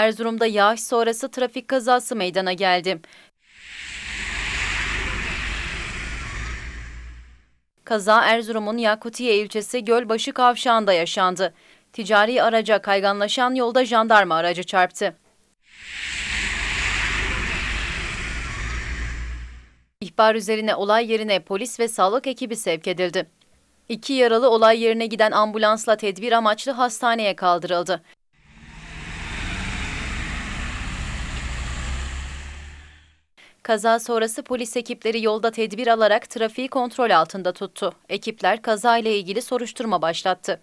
Erzurum'da yağış sonrası trafik kazası meydana geldi. Kaza Erzurum'un Yakutiye ilçesi Gölbaşı Kavşağı'nda yaşandı. Ticari araca kayganlaşan yolda jandarma aracı çarptı. İhbar üzerine olay yerine polis ve sağlık ekibi sevk edildi. İki yaralı olay yerine giden ambulansla tedbir amaçlı hastaneye kaldırıldı. Kaza sonrası polis ekipleri yolda tedbir alarak trafiği kontrol altında tuttu. Ekipler kazayla ilgili soruşturma başlattı.